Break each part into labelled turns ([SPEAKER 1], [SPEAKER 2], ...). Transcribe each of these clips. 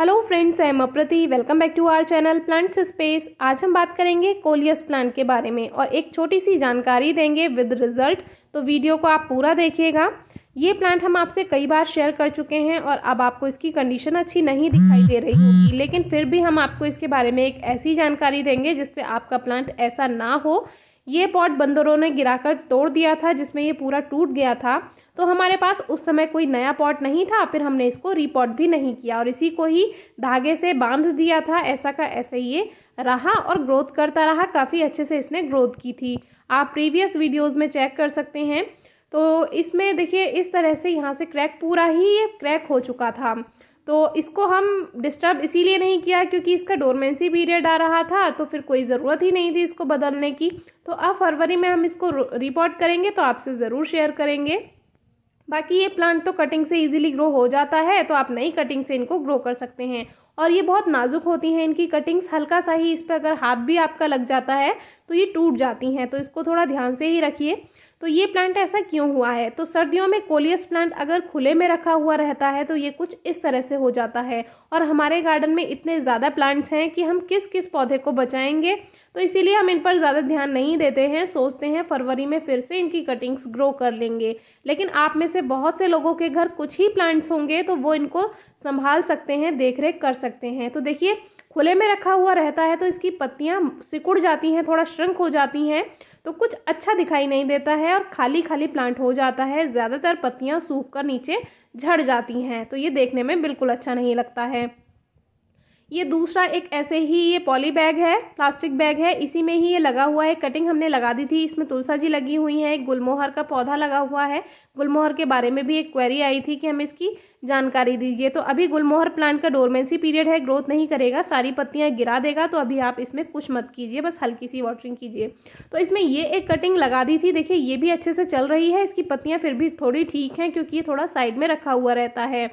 [SPEAKER 1] hello friends I am Aprati welcome back to our channel plants space आज हम बात करेंगे कोलियस प्लांट के बारे में और एक छोटी सी जानकारी देंगे विद रिजल्ट तो वीडियो को आप पूरा देखिएगा ये प्लांट हम आपसे कई बार शेयर कर चुके हैं और अब आपको इसकी कंडीशन अच्छी नहीं दिखाई दे रही होगी लेकिन फिर भी हम आपको इसके बारे में एक ऐसी जानकारी देंगे जिससे आपका प्लांट ऐसा ना हो ये पॉट बंदरों ने गिराकर तोड़ दिया था जिसमें ये पूरा टूट गया था तो हमारे पास उस समय कोई नया पॉट नहीं था फिर हमने इसको रिपॉट भी नहीं किया और इसी को ही धागे से बांध दिया था ऐसा का ऐसे ये रहा और ग्रोथ करता रहा काफ़ी अच्छे से इसने ग्रोथ की थी आप प्रीवियस वीडियोज़ में चेक कर सकते हैं तो इसमें देखिए इस तरह से यहाँ से क्रैक पूरा ही ये क्रैक हो चुका था तो इसको हम डिस्टर्ब इसीलिए नहीं किया क्योंकि इसका डोरमेंसी पीरियड आ रहा था तो फिर कोई ज़रूरत ही नहीं थी इसको बदलने की तो अब फरवरी में हम इसको रिपोर्ट करेंगे तो आपसे ज़रूर शेयर करेंगे बाकी ये प्लांट तो कटिंग से इजीली ग्रो हो जाता है तो आप नई कटिंग से इनको ग्रो कर सकते हैं और ये बहुत नाजुक होती हैं इनकी कटिंग्स हल्का सा ही इस पर अगर हाथ भी आपका लग जाता है तो ये टूट जाती हैं तो इसको थोड़ा ध्यान से ही रखिए तो ये प्लांट ऐसा क्यों हुआ है तो सर्दियों में कोलियस प्लांट अगर खुले में रखा हुआ रहता है तो ये कुछ इस तरह से हो जाता है और हमारे गार्डन में इतने ज़्यादा प्लांट्स हैं कि हम किस किस पौधे को बचाएंगे तो इसीलिए हम इन पर ज़्यादा ध्यान नहीं देते हैं सोचते हैं फरवरी में फिर से इनकी कटिंग्स ग्रो कर लेंगे लेकिन आप में से बहुत से लोगों के घर कुछ ही प्लांट्स होंगे तो वो इनको संभाल सकते हैं देखरेख कर सकते हैं तो देखिए खुले में रखा हुआ रहता है तो इसकी पत्तियाँ सिकुड़ जाती हैं थोड़ा श्रंक हो जाती हैं तो कुछ अच्छा दिखाई नहीं देता है और खाली खाली प्लांट हो जाता है ज़्यादातर पत्तियाँ सूख कर नीचे झड़ जाती हैं तो ये देखने में बिल्कुल अच्छा नहीं लगता है ये दूसरा एक ऐसे ही ये पॉली बैग है प्लास्टिक बैग है इसी में ही ये लगा हुआ है कटिंग हमने लगा दी थी इसमें तुलसा जी लगी हुई है एक गुलमोहर का पौधा लगा हुआ है गुलमोहर के बारे में भी एक क्वेरी आई थी कि हम इसकी जानकारी दीजिए तो अभी गुलमोहर प्लांट का डोरमेंसी पीरियड है ग्रोथ नहीं करेगा सारी पत्तियाँ गिरा देगा तो अभी आप इसमें कुछ मत कीजिए बस हल्की सी वाटरिंग कीजिए तो इसमें ये एक कटिंग लगा दी थी देखिए ये भी अच्छे से चल रही है इसकी पत्तियाँ फिर भी थोड़ी ठीक हैं क्योंकि ये थोड़ा साइड में रखा हुआ रहता है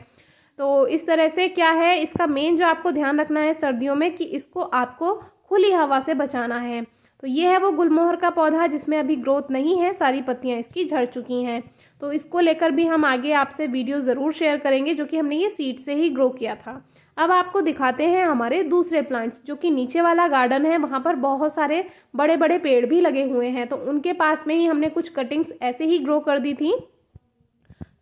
[SPEAKER 1] तो इस तरह से क्या है इसका मेन जो आपको ध्यान रखना है सर्दियों में कि इसको आपको खुली हवा से बचाना है तो ये है वो गुलमोहर का पौधा जिसमें अभी ग्रोथ नहीं है सारी पत्तियाँ इसकी झड़ चुकी हैं तो इसको लेकर भी हम आगे आपसे वीडियो ज़रूर शेयर करेंगे जो कि हमने ये सीड से ही ग्रो किया था अब आपको दिखाते हैं हमारे दूसरे प्लांट्स जो कि नीचे वाला गार्डन है वहाँ पर बहुत सारे बड़े बड़े पेड़ भी लगे हुए हैं तो उनके पास में ही हमने कुछ कटिंग्स ऐसे ही ग्रो कर दी थी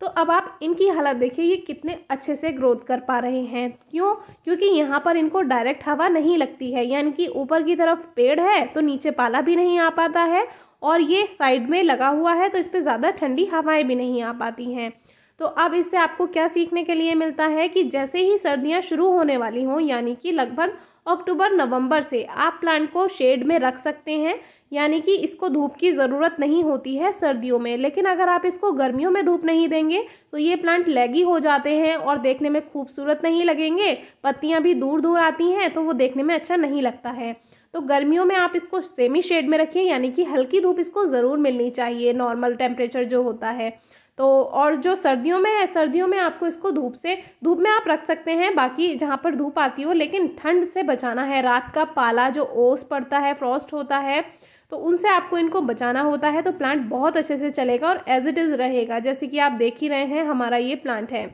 [SPEAKER 1] तो अब आप इनकी हालत देखिए ये कितने अच्छे से ग्रोथ कर पा रहे हैं क्यों क्योंकि यहाँ पर इनको डायरेक्ट हवा नहीं लगती है या इनकी ऊपर की तरफ पेड़ है तो नीचे पाला भी नहीं आ पाता है और ये साइड में लगा हुआ है तो इस पर ज़्यादा ठंडी हवाएं भी नहीं आ पाती हैं तो अब इससे आपको क्या सीखने के लिए मिलता है कि जैसे ही सर्दियाँ शुरू होने वाली हों यानी कि लगभग अक्टूबर नवंबर से आप प्लांट को शेड में रख सकते हैं यानी कि इसको धूप की ज़रूरत नहीं होती है सर्दियों में लेकिन अगर आप इसको गर्मियों में धूप नहीं देंगे तो ये प्लांट लेगी हो जाते हैं और देखने में खूबसूरत नहीं लगेंगे पत्तियाँ भी दूर दूर आती हैं तो वो देखने में अच्छा नहीं लगता है तो गर्मियों में आप इसको सेमी शेड में रखिए यानी कि हल्की धूप इसको ज़रूर मिलनी चाहिए नॉर्मल टेम्परेचर जो होता है तो और जो सर्दियों में है सर्दियों में आपको इसको धूप से धूप में आप रख सकते हैं बाकी जहाँ पर धूप आती हो लेकिन ठंड से बचाना है रात का पाला जो ओस पड़ता है फ्रॉस्ट होता है तो उनसे आपको इनको बचाना होता है तो प्लांट बहुत अच्छे से चलेगा और एज इट इज़ रहेगा जैसे कि आप देख ही रहे हैं हमारा ये प्लांट है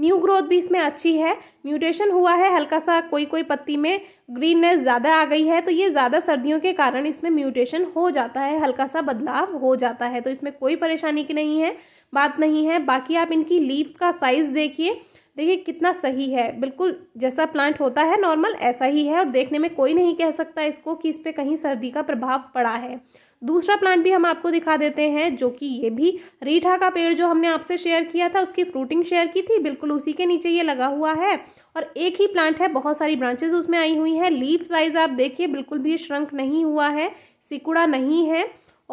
[SPEAKER 1] न्यू ग्रोथ भी इसमें अच्छी है म्यूटेशन हुआ है हल्का सा कोई कोई पत्ती में ग्रीननेस ज़्यादा आ गई है तो ये ज़्यादा सर्दियों के कारण इसमें म्यूटेशन हो जाता है हल्का सा बदलाव हो जाता है तो इसमें कोई परेशानी की नहीं है बात नहीं है बाकी आप इनकी लीफ का साइज़ देखिए देखिए कितना सही है बिल्कुल जैसा प्लांट होता है नॉर्मल ऐसा ही है और देखने में कोई नहीं कह सकता इसको कि इस पर कहीं सर्दी का प्रभाव पड़ा है दूसरा प्लांट भी हम आपको दिखा देते हैं जो कि ये भी रीठा का पेड़ जो हमने आपसे शेयर किया था उसकी फ्रूटिंग शेयर की थी बिल्कुल उसी के नीचे ये लगा हुआ है और एक ही प्लांट है बहुत सारी ब्रांचेज उसमें आई हुई हैं लीफ साइज आप देखिए बिल्कुल भी श्रंक नहीं हुआ है सिकुड़ा नहीं है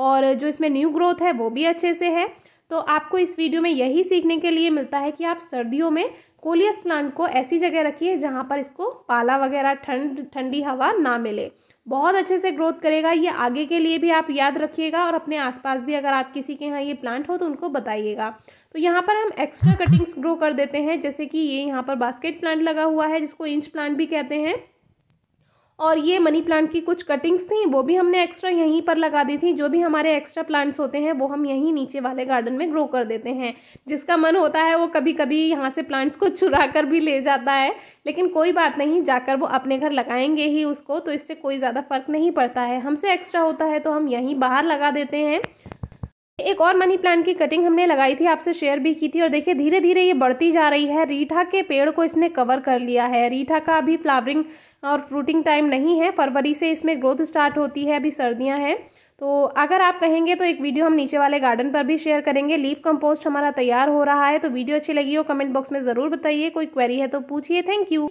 [SPEAKER 1] और जो इसमें न्यू ग्रोथ है वो भी अच्छे से है तो आपको इस वीडियो में यही सीखने के लिए मिलता है कि आप सर्दियों में कोलियस प्लांट को ऐसी जगह रखिए जहाँ पर इसको पाला वगैरह ठंड ठंडी हवा ना मिले बहुत अच्छे से ग्रोथ करेगा ये आगे के लिए भी आप याद रखिएगा और अपने आसपास भी अगर आप किसी के यहाँ ये प्लांट हो तो उनको बताइएगा तो यहाँ पर हम एक्स्ट्रा कटिंग्स ग्रो कर देते हैं जैसे कि ये यहाँ पर बास्केट प्लांट लगा हुआ है जिसको इंच प्लांट भी कहते हैं और ये मनी प्लांट की कुछ कटिंग्स थी वो भी हमने एक्स्ट्रा यहीं पर लगा दी थी जो भी हमारे एक्स्ट्रा प्लांट्स होते हैं वो हम यहीं नीचे वाले गार्डन में ग्रो कर देते हैं जिसका मन होता है वो कभी कभी यहाँ से प्लांट्स को चुरा कर भी ले जाता है लेकिन कोई बात नहीं जाकर वो अपने घर लगाएंगे ही उसको तो इससे कोई ज़्यादा फर्क नहीं पड़ता है हमसे एक्स्ट्रा होता है तो हम यहीं बाहर लगा देते हैं एक और मनी प्लांट की कटिंग हमने लगाई थी आपसे शेयर भी की थी और देखिए धीरे धीरे ये बढ़ती जा रही है रीठा के पेड़ को इसने कवर कर लिया है रीठा का अभी फ्लावरिंग और फ्रूटिंग टाइम नहीं है फरवरी से इसमें ग्रोथ स्टार्ट होती है अभी सर्दियां हैं तो अगर आप कहेंगे तो एक वीडियो हम नीचे वाले गार्डन पर भी शेयर करेंगे लीफ कम्पोस्ट हमारा तैयार हो रहा है तो वीडियो अच्छी लगी हो कमेंट बॉक्स में ज़रूर बताइए कोई क्वेरी है तो पूछिए थैंक यू